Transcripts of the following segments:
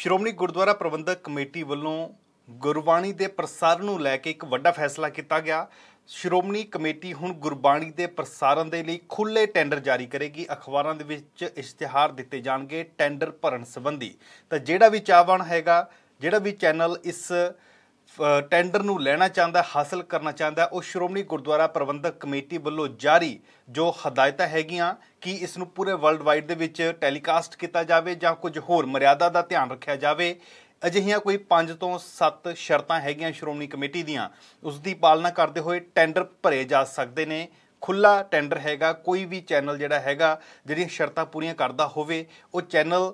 Shiromani Gurdwara Prabandhak committee ਵੱਲੋਂ ਗੁਰਬਾਣੀ ਦੇ ਪ੍ਰਸਾਰਨ ਨੂੰ ਲੈ ਕੇ ਇੱਕ ਵੱਡਾ ਫੈਸਲਾ ਕੀਤਾ ਗਿਆ ਸ਼੍ਰੋਮਣੀ ਕਮੇਟੀ ਹੁਣ ਗੁਰਬਾਣੀ ਦੇ ਪ੍ਰਸਾਰਣ ਦੇ ਲਈ ਖੁੱਲੇ ਟੈਂਡਰ ਜਾਰੀ ਕਰੇਗੀ ਅਖਬਾਰਾਂ ਦੇ ਵਿੱਚ ਇਸ਼ਤਿਹਾਰ ਦਿੱਤੇ ਜਾਣਗੇ ਟੈਂਡਰ ਭਰਨ ਸੰਬੰਧੀ ਤਾਂ ਜਿਹੜਾ ਵੀ ਚਾਹਵਾਨ ਹੈਗਾ ਜਿਹੜਾ ਵੀ ਚੈਨਲ ਇਸ ਟੈਂਡਰ ਨੂੰ ਲੈਣਾ ਚਾਹੁੰਦਾ ਹਾਸਲ ਕਰਨਾ ਚਾਹੁੰਦਾ ਉਹ ਸ਼੍ਰੋਮਣੀ ਗੁਰਦੁਆਰਾ ਪ੍ਰਬੰਧਕ ਕਮੇਟੀ ਵੱਲੋਂ ਜਾਰੀ ਜੋ ਹਦਾਇਤਾਂ ਹੈਗੀਆਂ ਕਿ ਇਸ ਨੂੰ ਪੂਰੇ ਵਰਲਡ ਵਾਈਡ ਦੇ ਵਿੱਚ ਟੈਲੀਕਾਸਟ ਕੀਤਾ ਜਾਵੇ ਜਾਂ ਕੁਝ ਹੋਰ ਮਰਿਆਦਾ ਦਾ ਧਿਆਨ ਰੱਖਿਆ ਜਾਵੇ ਅਜਿਹੀਆਂ ਕੋਈ 5 ਤੋਂ 7 ਸ਼ਰਤਾਂ ਹੈਗੀਆਂ ਸ਼੍ਰੋਮਣੀ ਕਮੇਟੀ ਦੀਆਂ ਉਸ ਦੀ ਪਾਲਣਾ ਕਰਦੇ ਹੋਏ ਟੈਂਡਰ ਭਰੇ ਜਾ ਸਕਦੇ ਨੇ ਖੁੱਲਾ ਟੈਂਡਰ ਹੈਗਾ ਕੋਈ ਵੀ ਚੈਨਲ ਜਿਹੜਾ ਹੈਗਾ ਜਿਹੜੀਆਂ ਸ਼ਰਤਾਂ ਪੂਰੀਆਂ ਕਰਦਾ ਹੋਵੇ ਉਹ ਚੈਨਲ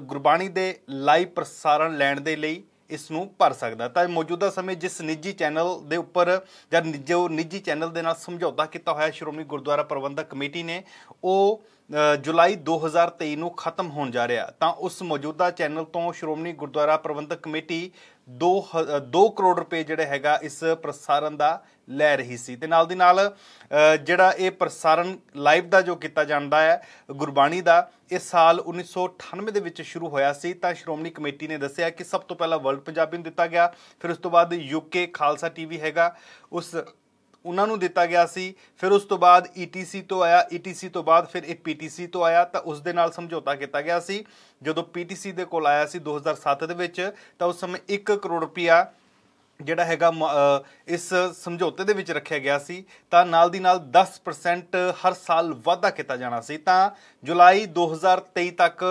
ਗੁਰਬਾਣੀ ਦੇ ਲਾਈਵ ਪ੍ਰਸਾਰਣ ਲੈਣ ਦੇ ਲਈ ਇਸ ਨੂੰ ਭਰ ਸਕਦਾ ਤਾਂ ਮੌਜੂਦਾ ਸਮੇਂ ਜਿਸ ਨਿੱਜੀ ਚੈਨਲ ਦੇ ਉੱਪਰ ਜਾਂ ਨਿੱਜੋ ਨਿੱਜੀ ਚੈਨਲ ਦੇ ਨਾਲ ਸਮਝੌਤਾ ਕੀਤਾ ਹੋਇਆ ਸ਼੍ਰੋਮਣੀ ਗੁਰਦੁਆਰਾ ਪ੍ਰਬੰਧਕ ਕਮੇਟੀ ਨੇ ਉਹ ਜੁਲਾਈ 2023 ਨੂੰ ਖਤਮ ਹੋਣ ਜਾ ਰਿਹਾ ਤਾਂ ਉਸ ਮੌਜੂਦਾ ਚੈਨਲ ਤੋਂ ਸ਼੍ਰੋਮਣੀ ਗੁਰਦੁਆਰਾ ਪ੍ਰਬੰਧਕ ਕਮੇਟੀ 2 2 ਕਰੋੜ ਰੁਪਏ ਜਿਹੜਾ ਹੈਗਾ ਇਸ ਪ੍ਰਸਾਰਣ ਦਾ ਲੈ ਰਹੀ ਸੀ ਤੇ ਨਾਲ ਦੀ ਨਾਲ ਜਿਹੜਾ ਇਹ ਪ੍ਰਸਾਰਣ ਲਾਈਵ ਦਾ ਜੋ ਕੀਤਾ ਜਾਂਦਾ ਹੈ ਗੁਰਬਾਣੀ ਦਾ ਇਸ ਸਾਲ 1998 ਦੇ ਵਿੱਚ ਸ਼ੁਰੂ ਹੋਇਆ ਸੀ ਤਾਂ ਸ਼੍ਰੋਮਣੀ ਕਮੇਟੀ ਨੇ ਦੱਸਿਆ ਕਿ ਸਭ ਤੋਂ ਪਹਿਲਾਂ ਵਰਲਡ ਪੰਜਾਬੀ ਨੂੰ ਦਿੱਤਾ ਗਿਆ ਫਿਰ ਉਸ ਤੋਂ ਬਾਅਦ ਯੂਕੇ ਖਾਲਸਾ ਟੀਵੀ ਹੈਗਾ ਉਸ ਉਹਨਾਂ ਨੂੰ ਦਿੱਤਾ ਗਿਆ ਸੀ ਫਿਰ ਉਸ ਤੋਂ ਬਾਅਦ ETC ਤੋਂ ਆਇਆ ETC ਤੋਂ ਬਾਅਦ ਫਿਰ ਇਹ PTC ਤੋਂ ਆਇਆ ਤਾਂ ਉਸ ਦੇ ਨਾਲ ਸਮਝੌਤਾ ਕੀਤਾ ਗਿਆ ਸੀ ਜਦੋਂ PTC ਦੇ ਕੋਲ ਆਇਆ ਸੀ 2007 ਦੇ ਵਿੱਚ ਤਾਂ ਉਸ ਸਮੇਂ 1 ਕਰੋੜ ਰੁਪਇਆ ਜਿਹੜਾ ਹੈਗਾ ਇਸ ਸਮਝੌਤੇ ਦੇ ਵਿੱਚ ਰੱਖਿਆ ਗਿਆ ਸੀ ਤਾਂ ਨਾਲ ਦੀ ਨਾਲ 10% ਹਰ ਸਾਲ ਵਾਧਾ ਕੀਤਾ ਜਾਣਾ ਸੀ ਤਾਂ ਜੁਲਾਈ 2023 ਤੱਕ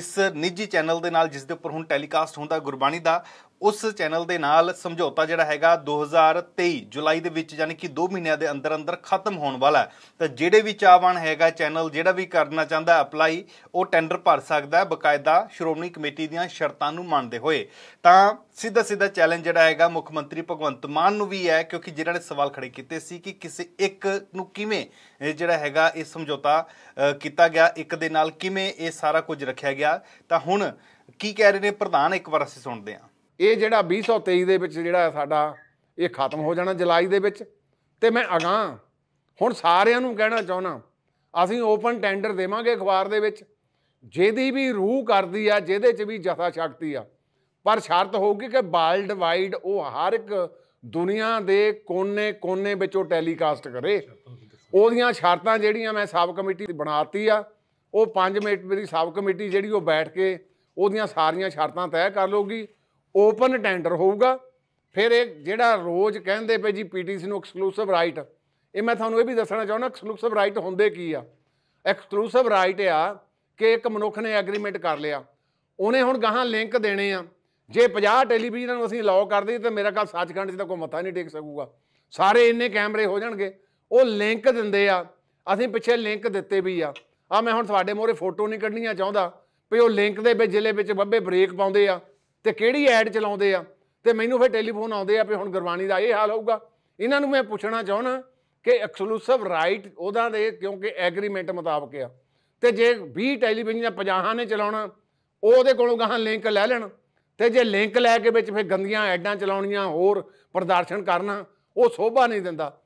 ਇਸ ਨਿੱਜੀ ਚੈਨਲ ਦੇ ਨਾਲ ਜਿਸ ਦੇ ਉੱਪਰ ਹੁਣ ਟੈਲੀਕਾਸਟ ਹੁੰਦਾ ਗੁਰਬਾਣੀ ਦਾ ਉਸ ਚੈਨਲ ਦੇ ਨਾਲ ਸਮਝੌਤਾ ਜਿਹੜਾ ਹੈਗਾ 2023 ਜੁਲਾਈ ਦੇ ਵਿੱਚ ਯਾਨੀ ਕਿ 2 ਮਹੀਨਿਆਂ ਦੇ ਅੰਦਰ ਅੰਦਰ ਖਤਮ ਹੋਣ ਵਾਲਾ ਹੈ ਤਾਂ ਜਿਹੜੇ ਵੀ ਚਾਹਵਾਨ ਹੈਗਾ ਚੈਨਲ ਜਿਹੜਾ ਵੀ ਕਰਨਾ ਚਾਹੁੰਦਾ ਅਪਲਾਈ ਉਹ ਟੈਂਡਰ ਭਰ ਸਕਦਾ ਹੈ ਬਕਾਇਦਾ ਸ਼੍ਰੋਮਣੀ ਕਮੇਟੀ ਦੀਆਂ ਸ਼ਰਤਾਂ ਨੂੰ ਮੰਨਦੇ ਹੋਏ ਤਾਂ ਸਿੱਧਾ ਸਿੱਧਾ ਚੈਲੰਜ ਜਿਹੜਾ ਹੈਗਾ ਮੁੱਖ ਮੰਤਰੀ ਭਗਵੰਤ ਮਾਨ ਨੂੰ ਵੀ ਹੈ ਕਿਉਂਕਿ ਜਿਨ੍ਹਾਂ ਨੇ ਸਵਾਲ ਖੜੇ ਕੀਤੇ ਸੀ ਕਿ ਕਿਸੇ ਇੱਕ ਨੂੰ ਕਿਵੇਂ ਜਿਹੜਾ ਹੈਗਾ ਇਹ ਸਮਝੌਤਾ ਕੀਤਾ ਗਿਆ ਇੱਕ ਦੇ ਨਾਲ ਕਿਵੇਂ ਇਹ ਸਾਰਾ ਕੁਝ ਰੱਖਿਆ ਗਿਆ ਤਾਂ ਹੁਣ ਕੀ ਕਹਿ ਰਹੇ ਨੇ ਪ੍ਰਧਾਨ ਇੱਕ ਵਾਰ ਅਸੀਂ ਸੁਣਦੇ ਹਾਂ ਇਹ ਜਿਹੜਾ 2023 ਦੇ ਵਿੱਚ ਜਿਹੜਾ ਸਾਡਾ ਇਹ ਖਤਮ ਹੋ ਜਾਣਾ ਜੁਲਾਈ ਦੇ ਵਿੱਚ ਤੇ ਮੈਂ ਅਗਾਹ ਹੁਣ ਸਾਰਿਆਂ ਨੂੰ ਕਹਿਣਾ ਚਾਹੁੰਦਾ ਅਸੀਂ ਓਪਨ ਟੈਂਡਰ ਦੇਵਾਂਗੇ ਅਖਬਾਰ ਦੇ ਵਿੱਚ ਜਿਹਦੀ ਵੀ ਰੂਹ ਕਰਦੀ ਆ ਜਿਹਦੇ 'ਚ ਵੀ ਜਥਾ ਸ਼ਕਤੀ ਆ ਪਰ ਸ਼ਰਤ ਹੋਊਗੀ ਕਿ ਵਰਲਡ ਵਾਈਡ ਉਹ ਹਰ ਇੱਕ ਦੁਨੀਆ ਦੇ ਕੋਨੇ-ਕੋਨੇ ਵਿੱਚ ਉਹ ਟੈਲੀਕਾਸਟ ਕਰੇ ਉਹਦੀਆਂ ਸ਼ਰਤਾਂ ਜਿਹੜੀਆਂ ਮੈਂ ਸਬ ਕਮੇਟੀ ਬਣਾਤੀ ਆ ਉਹ 5 ਮਿੰਟ ਦੀ ਸਬ ਕਮੇਟੀ ਜਿਹੜੀ ਉਹ ਬੈਠ ਕੇ ਉਹਦੀਆਂ ਸਾਰੀਆਂ ਸ਼ਰਤਾਂ ਤੈਅ ਕਰ ਲਊਗੀ ਓਪਨ ਟੈਂਡਰ ਹੋਊਗਾ ਫਿਰ ਇਹ ਜਿਹੜਾ ਰੋਜ਼ ਕਹਿੰਦੇ ਪਏ ਜੀ ਪੀਟੀਸੀ ਨੂੰ ਐਕਸਕਲੂਸਿਵ ਰਾਈਟ ਇਹ ਮੈਂ ਤੁਹਾਨੂੰ ਇਹ ਵੀ ਦੱਸਣਾ ਚਾਹੁੰਦਾ ਐਕਸਕਲੂਸਿਵ ਰਾਈਟ ਹੁੰਦੇ ਕੀ ਆ ਐਕਸਕਲੂਸਿਵ ਰਾਈਟ ਆ ਕਿ ਇੱਕ ਮਨੁੱਖ ਨੇ ਐਗਰੀਮੈਂਟ ਕਰ ਲਿਆ ਉਹਨੇ ਹੁਣ ਗਾਹਾਂ ਲਿੰਕ ਦੇਣੇ ਆ ਜੇ 50 ਟੈਲੀਵਿਜ਼ਨਾਂ ਨੂੰ ਅਸੀਂ ਲਾਓ ਕਰ ਦਈਏ ਤਾਂ ਮੇਰਾ ਕੱਲ ਸੱਚਖੰਡ 'ਚ ਤਾਂ ਕੋਈ ਮੱਥਾ ਨਹੀਂ ਟੇਕ ਸਕੂਗਾ ਸਾਰੇ ਇੰਨੇ ਕੈਮਰੇ ਹੋ ਜਾਣਗੇ ਉਹ ਲਿੰਕ ਦਿੰਦੇ ਆ ਅਸੀਂ ਪਿੱਛੇ ਲਿੰਕ ਦਿੱਤੇ ਵੀ ਆ ਆ ਮੈਂ ਹੁਣ ਤੁਹਾਡੇ ਮੋਰੇ ਫੋਟੋ ਨਹੀਂ ਕੱਢਣੀਆਂ ਚਾਹੁੰਦਾ ਵੀ ਉਹ ਲਿੰਕ ਦੇ ਵਿੱਚ ਜ਼ਿਲ੍ਹੇ ਵਿੱਚ ਬੱਬੇ ਬ੍ਰੇਕ ਪਾਉਂਦੇ ਆ ਤੇ ਕਿਹੜੀ ਐਡ ਚਲਾਉਂਦੇ ਆ ਤੇ ਮੈਨੂੰ ਫਿਰ ਟੈਲੀਫੋਨ ਆਉਂਦੇ ਆ ਵੀ ਹੁਣ ਗੁਰਬਾਣੀ ਦਾ ਇਹ ਹਾਲ ਹੋਊਗਾ ਇਹਨਾਂ ਨੂੰ ਮੈਂ ਪੁੱਛਣਾ ਚਾਹਣਾ ਕਿ ਐਕਸਕਲੂਸਿਵ ਰਾਈਟ ਉਹਦਾ ਦੇ ਕਿਉਂਕਿ ਐਗਰੀਮੈਂਟ ਮੁਤਾਬਕ ਆ ਤੇ ਜੇ 20 ਟੈਲੀਵਿਜ਼ਨ ਜਾਂ 50 ਨੇ ਚਲਾਉਣਾ ਉਹਦੇ ਕੋਲੋਂ ਗਾਹਾਂ ਲਿੰਕ ਲੈ ਲੈਣ ਤੇ ਜੇ ਲਿੰਕ ਲੈ ਕੇ ਵਿੱਚ ਫਿਰ ਗੰਦੀਆਂ ਐਡਾਂ ਚਲਾਉਣੀਆਂ ਹੋਰ ਪ੍ਰਦਰਸ਼ਨ ਕਰਨਾ ਉਹ ਸੋਭਾ ਨਹੀਂ ਦਿੰਦਾ